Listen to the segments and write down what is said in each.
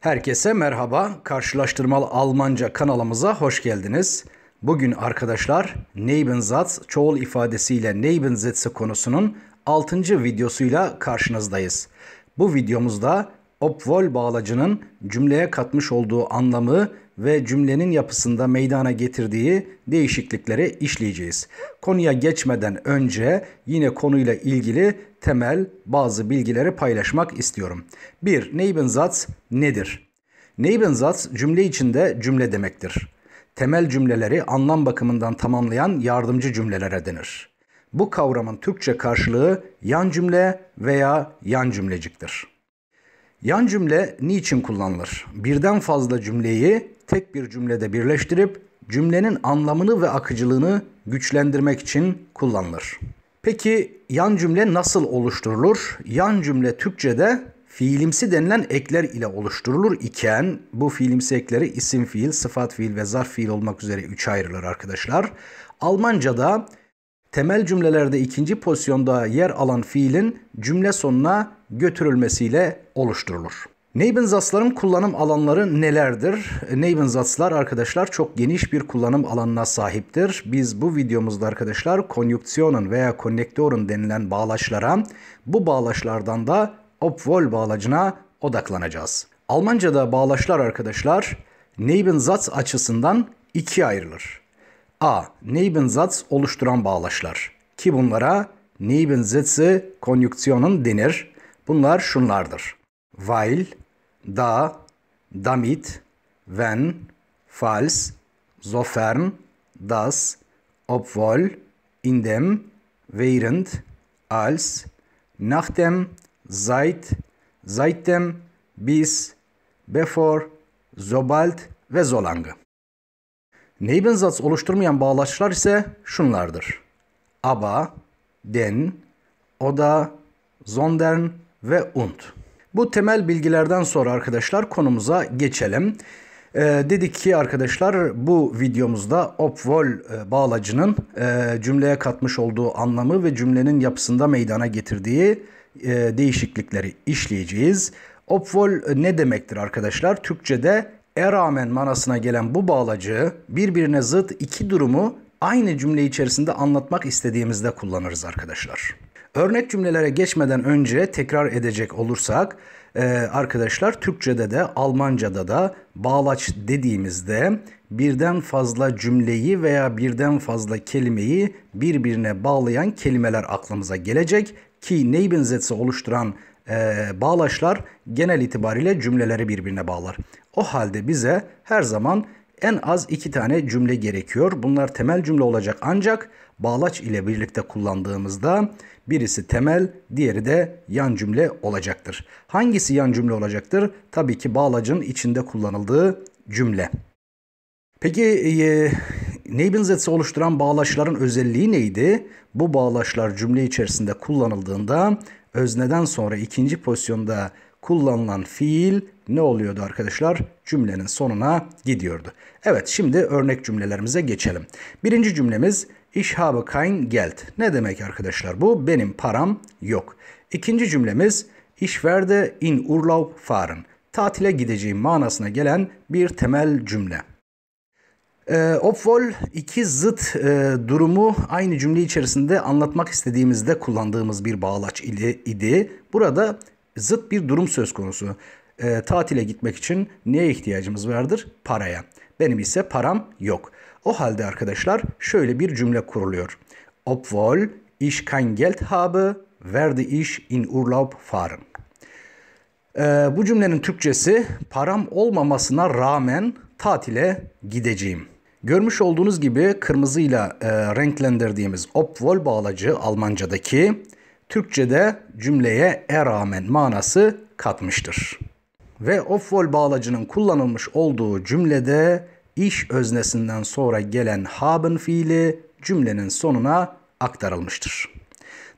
Herkese merhaba. Karşılaştırmalı Almanca kanalımıza hoş geldiniz. Bugün arkadaşlar Nebensatz çoğul ifadesiyle Nebensätze konusunun 6. videosuyla karşınızdayız. Bu videomuzda obwohl bağlacının cümleye katmış olduğu anlamı ve cümlenin yapısında meydana getirdiği değişiklikleri işleyeceğiz. Konuya geçmeden önce yine konuyla ilgili temel bazı bilgileri paylaşmak istiyorum. 1. Nebensatz nedir? Nebensatz cümle içinde cümle demektir. Temel cümleleri anlam bakımından tamamlayan yardımcı cümlelere denir. Bu kavramın Türkçe karşılığı yan cümle veya yan cümleciktir. Yan cümle niçin kullanılır? Birden fazla cümleyi tek bir cümlede birleştirip cümlenin anlamını ve akıcılığını güçlendirmek için kullanılır. Peki yan cümle nasıl oluşturulur? Yan cümle Türkçe'de fiilimsi denilen ekler ile oluşturulur iken bu fiilimsi ekleri isim fiil, sıfat fiil ve zarf fiil olmak üzere üç ayrılır arkadaşlar. Almanca'da temel cümlelerde ikinci pozisyonda yer alan fiilin cümle sonuna götürülmesiyle oluşturulur. Nebensatzların kullanım alanları nelerdir? Nebensatzlar arkadaşlar çok geniş bir kullanım alanına sahiptir. Biz bu videomuzda arkadaşlar konjüksiyonun veya konnektörün denilen bağlaçlara, bu bağlaçlardan da obwohl bağlacına odaklanacağız. Almanca'da bağlaçlar arkadaşlar Nebensatz açısından ikiye ayrılır. A. Nebensatz oluşturan bağlaçlar. Ki bunlara Nebensätze konjüksiyonun denir. Bunlar şunlardır. Weil, da, damit, wenn, falls, sofern, das, obwohl, in dem, während, als, nachdem, seit, seitdem, bis, bevor, sobald ve solange. Neybensatz oluşturmayan bağlaçlar ise şunlardır. aba, den, oda, sondern ve und. Bu temel bilgilerden sonra arkadaşlar konumuza geçelim. E, dedik ki arkadaşlar bu videomuzda opvol e, bağlacının e, cümleye katmış olduğu anlamı ve cümlenin yapısında meydana getirdiği e, değişiklikleri işleyeceğiz. Opvol e, ne demektir arkadaşlar? Türkçe'de e rağmen manasına gelen bu bağlacığı birbirine zıt iki durumu aynı cümle içerisinde anlatmak istediğimizde kullanırız arkadaşlar. Örnek cümlelere geçmeden önce tekrar edecek olursak e, arkadaşlar Türkçe'de de Almanca'da da bağlaç dediğimizde birden fazla cümleyi veya birden fazla kelimeyi birbirine bağlayan kelimeler aklımıza gelecek ki benzetse oluşturan e, bağlaçlar genel itibariyle cümleleri birbirine bağlar. O halde bize her zaman en az iki tane cümle gerekiyor. Bunlar temel cümle olacak ancak bağlaç ile birlikte kullandığımızda birisi temel, diğeri de yan cümle olacaktır. Hangisi yan cümle olacaktır? Tabii ki bağlacın içinde kullanıldığı cümle. Peki e, Neybinzets'i oluşturan bağlaçların özelliği neydi? Bu bağlaçlar cümle içerisinde kullanıldığında özneden sonra ikinci pozisyonda kullanılan fiil ne oluyordu arkadaşlar? Cümlenin sonuna gidiyordu. Evet şimdi örnek cümlelerimize geçelim. Birinci cümlemiz Ich habe kein Geld. Ne demek arkadaşlar bu? Benim param yok. İkinci cümlemiz Ich werde in Urlaub fahren. Tatile gideceğim manasına gelen bir temel cümle. E, iki zıt e, durumu aynı cümle içerisinde anlatmak istediğimizde kullandığımız bir bağlaç idi. Burada zıt bir durum söz konusu. E, tatile gitmek için neye ihtiyacımız vardır? Paraya. Benim ise param yok. O halde arkadaşlar şöyle bir cümle kuruluyor. Obwohl iş kein Geld habe, werde ich in Urlaub fahren. Ee, bu cümlenin Türkçesi param olmamasına rağmen tatile gideceğim. Görmüş olduğunuz gibi kırmızıyla e, renklendirdiğimiz obvol bağlacı Almancadaki Türkçe'de cümleye e rağmen manası katmıştır. Ve obvol bağlacının kullanılmış olduğu cümlede iş öznesinden sonra gelen haben fiili cümlenin sonuna aktarılmıştır.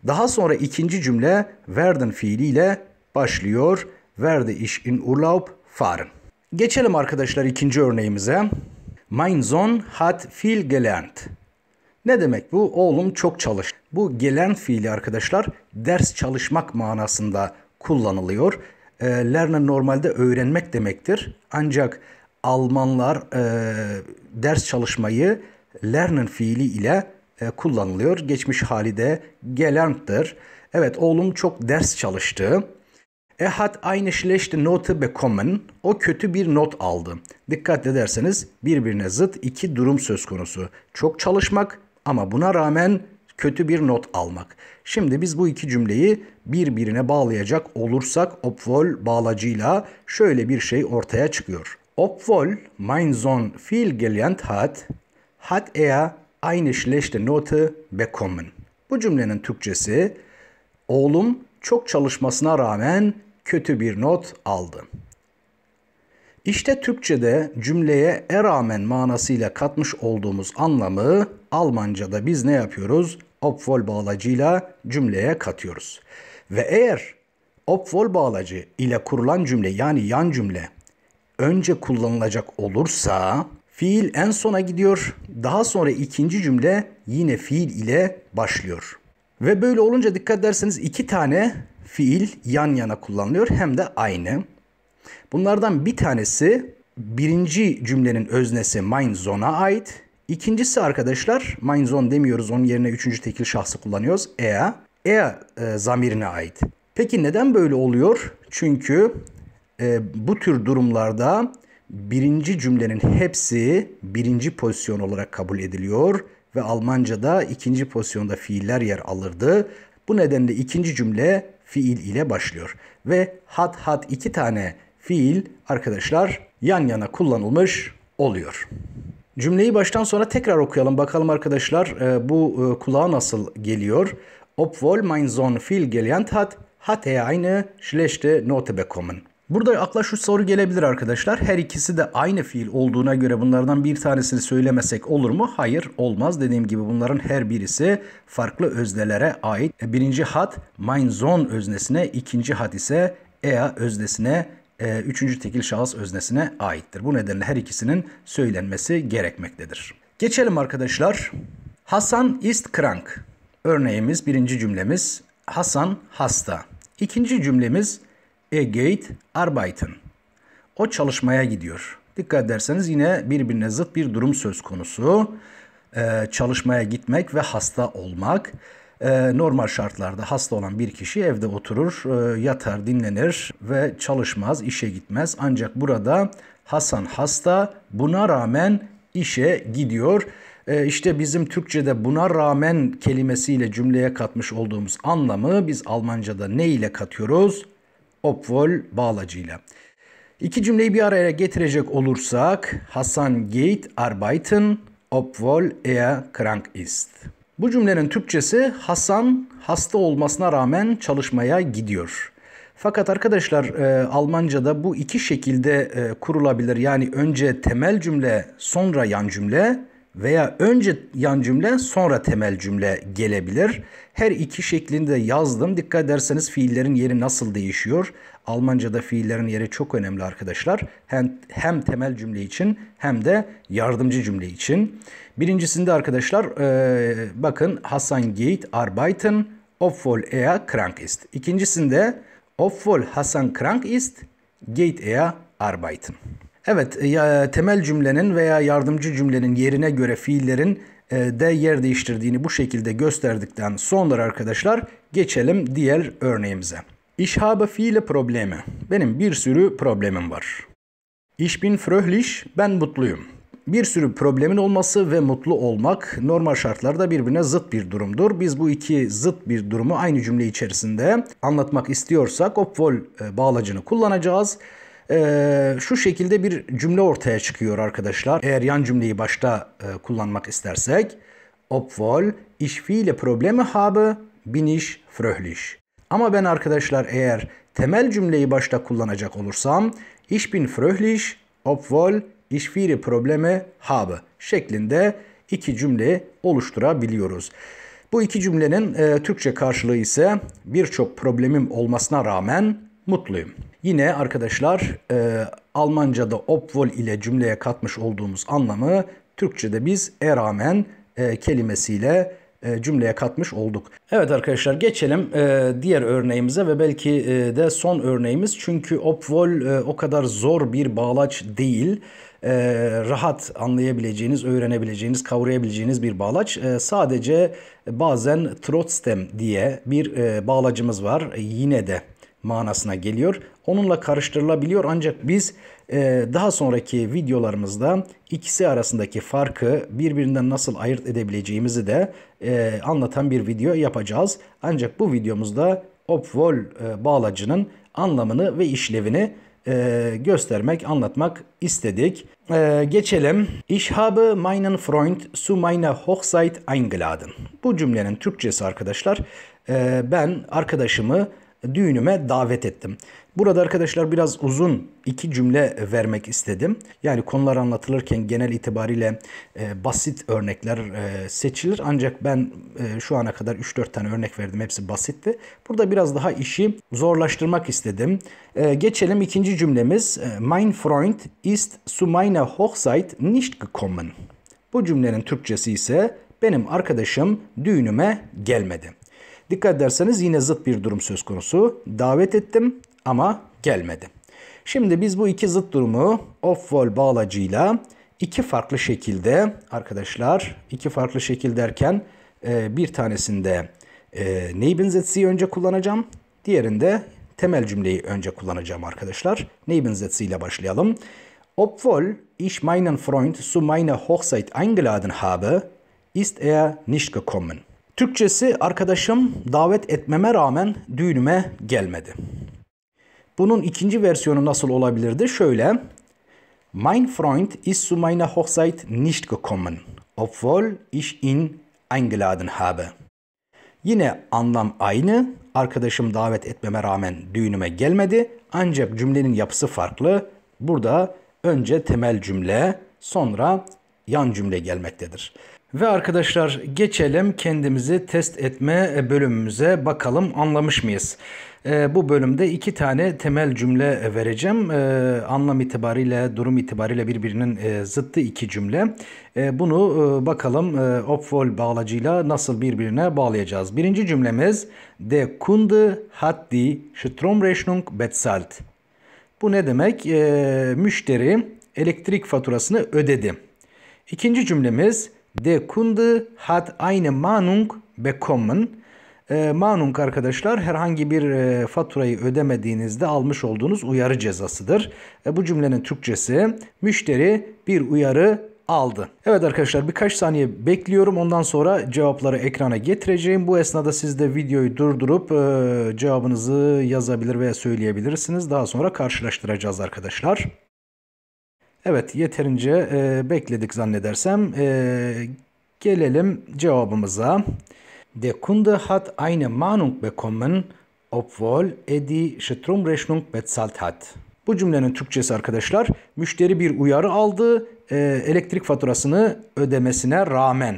Daha sonra ikinci cümle werden fiiliyle başlıyor. Werde ich in Urlaub fahren. Geçelim arkadaşlar ikinci örneğimize. Mein Sohn hat viel gelernt. Ne demek bu? Oğlum çok çalış. Bu gelen fiili arkadaşlar ders çalışmak manasında kullanılıyor. E, ee, lernen normalde öğrenmek demektir. Ancak Almanlar e, ders çalışmayı lernen fiili ile e, kullanılıyor. Geçmiş hali de gelern'ttir. Evet oğlum çok ders çalıştı. Er hat eine schlechte Note bekommen. O kötü bir not aldı. Dikkat ederseniz birbirine zıt iki durum söz konusu. Çok çalışmak ama buna rağmen kötü bir not almak. Şimdi biz bu iki cümleyi birbirine bağlayacak olursak obwohl bağlacıyla şöyle bir şey ortaya çıkıyor. Obwohl mein Sohn viel gelernt hat, hat er eine schlechte Note bekommen. Bu cümlenin Türkçesi oğlum çok çalışmasına rağmen kötü bir not aldı. İşte Türkçe'de cümleye e rağmen manasıyla katmış olduğumuz anlamı Almanca'da biz ne yapıyoruz? Obwohl bağlacıyla cümleye katıyoruz. Ve eğer obwohl bağlacı ile kurulan cümle yani yan cümle önce kullanılacak olursa fiil en sona gidiyor. Daha sonra ikinci cümle yine fiil ile başlıyor. Ve böyle olunca dikkat ederseniz iki tane fiil yan yana kullanılıyor hem de aynı. Bunlardan bir tanesi birinci cümlenin öznesi mein Zone'a ait. İkincisi arkadaşlar mein Zone demiyoruz onun yerine üçüncü tekil şahsı kullanıyoruz. Ea. Ea e, zamirine ait. Peki neden böyle oluyor? Çünkü e, bu tür durumlarda birinci cümlenin hepsi birinci pozisyon olarak kabul ediliyor ve Almanca'da ikinci pozisyonda fiiller yer alırdı. Bu nedenle ikinci cümle fiil ile başlıyor. Ve hat hat iki tane fiil arkadaşlar yan yana kullanılmış oluyor. Cümleyi baştan sonra tekrar okuyalım. Bakalım arkadaşlar e, bu e, kulağa nasıl geliyor. Obwohl mein Sohn viel gelernt hat, hat er eine schlechte Note bekommen. Burada akla şu soru gelebilir arkadaşlar. Her ikisi de aynı fiil olduğuna göre bunlardan bir tanesini söylemesek olur mu? Hayır olmaz. Dediğim gibi bunların her birisi farklı öznelere ait. E, birinci hat mein Sohn öznesine, ikinci hat ise ea öznesine, e, üçüncü tekil şahıs öznesine aittir. Bu nedenle her ikisinin söylenmesi gerekmektedir. Geçelim arkadaşlar. Hasan ist krank. Örneğimiz birinci cümlemiz Hasan hasta. İkinci cümlemiz Er geht arbeiten. O çalışmaya gidiyor. Dikkat ederseniz yine birbirine zıt bir durum söz konusu. Ee, çalışmaya gitmek ve hasta olmak. Ee, normal şartlarda hasta olan bir kişi evde oturur, e, yatar, dinlenir ve çalışmaz, işe gitmez. Ancak burada Hasan hasta, buna rağmen işe gidiyor. Ee, işte bizim Türkçe'de buna rağmen kelimesiyle cümleye katmış olduğumuz anlamı biz Almanca'da ne ile katıyoruz? Opvol bağlacıyla. İki cümleyi bir araya getirecek olursak Hasan geht arbeiten, obwohl er krank ist. Bu cümlenin Türkçesi Hasan hasta olmasına rağmen çalışmaya gidiyor. Fakat arkadaşlar e, Almanca'da bu iki şekilde e, kurulabilir. Yani önce temel cümle sonra yan cümle veya önce yan cümle sonra temel cümle gelebilir. Her iki şeklinde yazdım. Dikkat ederseniz fiillerin yeri nasıl değişiyor? Almanca'da fiillerin yeri çok önemli arkadaşlar. Hem, hem temel cümle için hem de yardımcı cümle için. Birincisinde arkadaşlar e, bakın Hasan geht arbeiten, obwohl er krank ist. İkincisinde obwohl Hasan krank ist, geht er arbeiten. Evet, e, ya, e, temel cümlenin veya yardımcı cümlenin yerine göre fiillerin e, de yer değiştirdiğini bu şekilde gösterdikten sonra arkadaşlar geçelim diğer örneğimize. İşhabe fiile problemi. Benim bir sürü problemim var. Ich bin fröhlich, ben mutluyum. Bir sürü problemin olması ve mutlu olmak normal şartlarda birbirine zıt bir durumdur. Biz bu iki zıt bir durumu aynı cümle içerisinde anlatmak istiyorsak obwohl bağlacını kullanacağız. Ee, şu şekilde bir cümle ortaya çıkıyor arkadaşlar. Eğer yan cümleyi başta e, kullanmak istersek. Obwohl ich viele Probleme habe, bin ich fröhlich. Ama ben arkadaşlar eğer temel cümleyi başta kullanacak olursam ich bin fröhlich, obwohl ich viele Probleme habe şeklinde iki cümle oluşturabiliyoruz. Bu iki cümlenin e, Türkçe karşılığı ise birçok problemim olmasına rağmen mutluyum. Yine arkadaşlar e, Almanca'da obwohl ile cümleye katmış olduğumuz anlamı Türkçe'de biz e rağmen e, kelimesiyle e, cümleye katmış olduk. Evet arkadaşlar geçelim e, diğer örneğimize ve belki e, de son örneğimiz. Çünkü obwohl e, o kadar zor bir bağlaç değil. E, rahat anlayabileceğiniz, öğrenebileceğiniz, kavrayabileceğiniz bir bağlaç. E, sadece bazen trotzdem diye bir e, bağlacımız var. E, yine de manasına geliyor. Onunla karıştırılabiliyor ancak biz e, daha sonraki videolarımızda ikisi arasındaki farkı birbirinden nasıl ayırt edebileceğimizi de e, anlatan bir video yapacağız. Ancak bu videomuzda opvol e, bağlacının anlamını ve işlevini e, göstermek, anlatmak istedik. E, geçelim. Ich habe meinen Freund zu meiner Hochzeit eingeladen. Bu cümlenin Türkçesi arkadaşlar. E, ben arkadaşımı düğünüme davet ettim. Burada arkadaşlar biraz uzun iki cümle vermek istedim. Yani konular anlatılırken genel itibariyle e, basit örnekler e, seçilir. Ancak ben e, şu ana kadar 3-4 tane örnek verdim. Hepsi basitti. Burada biraz daha işi zorlaştırmak istedim. E, geçelim ikinci cümlemiz. E, mein Freund ist zu meiner Hochzeit nicht gekommen. Bu cümlenin Türkçesi ise benim arkadaşım düğünüme gelmedi. Dikkat ederseniz yine zıt bir durum söz konusu. Davet ettim ama gelmedi. Şimdi biz bu iki zıt durumu off-wall bağlacıyla iki farklı şekilde arkadaşlar iki farklı şekil derken e, bir tanesinde e, Neibensetz'i önce kullanacağım. Diğerinde temel cümleyi önce kullanacağım arkadaşlar. Neibensetz ile başlayalım. Obwohl ich meinen Freund zu meiner Hochzeit eingeladen habe, ist er nicht gekommen. Türkçesi arkadaşım davet etmeme rağmen düğünüme gelmedi. Bunun ikinci versiyonu nasıl olabilirdi? Şöyle. Mein Freund ist zu meiner Hochzeit nicht gekommen, obwohl ich ihn eingeladen habe. Yine anlam aynı. Arkadaşım davet etmeme rağmen düğünüme gelmedi. Ancak cümlenin yapısı farklı. Burada önce temel cümle, sonra yan cümle gelmektedir. Ve arkadaşlar geçelim kendimizi test etme bölümümüze bakalım anlamış mıyız? E, bu bölümde iki tane temel cümle vereceğim. E, anlam itibariyle, durum itibariyle birbirinin e, zıttı iki cümle. E, bunu e, bakalım e, opfol bağlacıyla nasıl birbirine bağlayacağız. Birinci cümlemiz de kunde hat die Stromrechnung bezahlt. Bu ne demek? E, müşteri elektrik faturasını ödedi. İkinci cümlemiz Der Kunde hat eine Mahnung bekommen. E, ee, manung arkadaşlar herhangi bir e, faturayı ödemediğinizde almış olduğunuz uyarı cezasıdır. E, bu cümlenin Türkçesi müşteri bir uyarı aldı. Evet arkadaşlar birkaç saniye bekliyorum. Ondan sonra cevapları ekrana getireceğim. Bu esnada siz de videoyu durdurup e, cevabınızı yazabilir veya söyleyebilirsiniz. Daha sonra karşılaştıracağız arkadaşlar. Evet yeterince e, bekledik zannedersem. E, gelelim cevabımıza. De Kunde hat eine Mahnung bekommen, obwohl edi er die Stromrechnung bezahlt hat. Bu cümlenin Türkçesi arkadaşlar, müşteri bir uyarı aldı, e, elektrik faturasını ödemesine rağmen.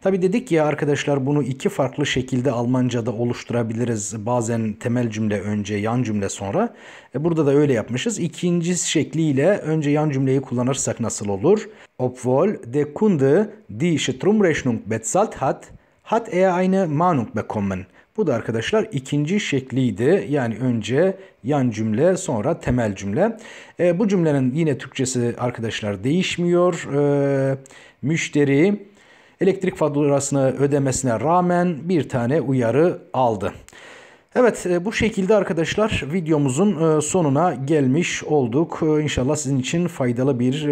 Tabi dedik ya arkadaşlar bunu iki farklı şekilde Almanca'da oluşturabiliriz. Bazen temel cümle önce yan cümle sonra. E burada da öyle yapmışız. İkinci şekliyle önce yan cümleyi kullanırsak nasıl olur? Obwohl der Kunde die Stromrechnung bezahlt hat, hat er eine Mahnung bekommen. Bu da arkadaşlar ikinci şekliydi. Yani önce yan cümle sonra temel cümle. E, bu cümlenin yine Türkçesi arkadaşlar değişmiyor. E, müşteri elektrik faturasını ödemesine rağmen bir tane uyarı aldı. Evet e, bu şekilde arkadaşlar videomuzun e, sonuna gelmiş olduk. E, inşallah sizin için faydalı bir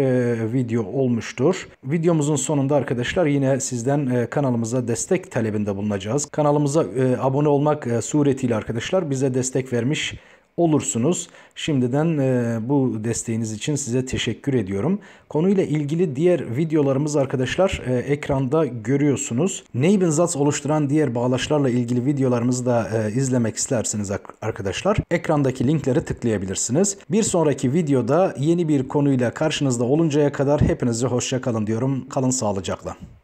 video olmuştur. Videomuzun sonunda arkadaşlar yine sizden kanalımıza destek talebinde bulunacağız. Kanalımıza abone olmak suretiyle arkadaşlar bize destek vermiş olursunuz. Şimdiden e, bu desteğiniz için size teşekkür ediyorum. Konuyla ilgili diğer videolarımız arkadaşlar e, ekranda görüyorsunuz. Neybenzats oluşturan diğer bağlaçlarla ilgili videolarımızı da e, izlemek isterseniz arkadaşlar ekrandaki linkleri tıklayabilirsiniz. Bir sonraki videoda yeni bir konuyla karşınızda oluncaya kadar hepinize hoşça kalın diyorum. Kalın sağlıcakla.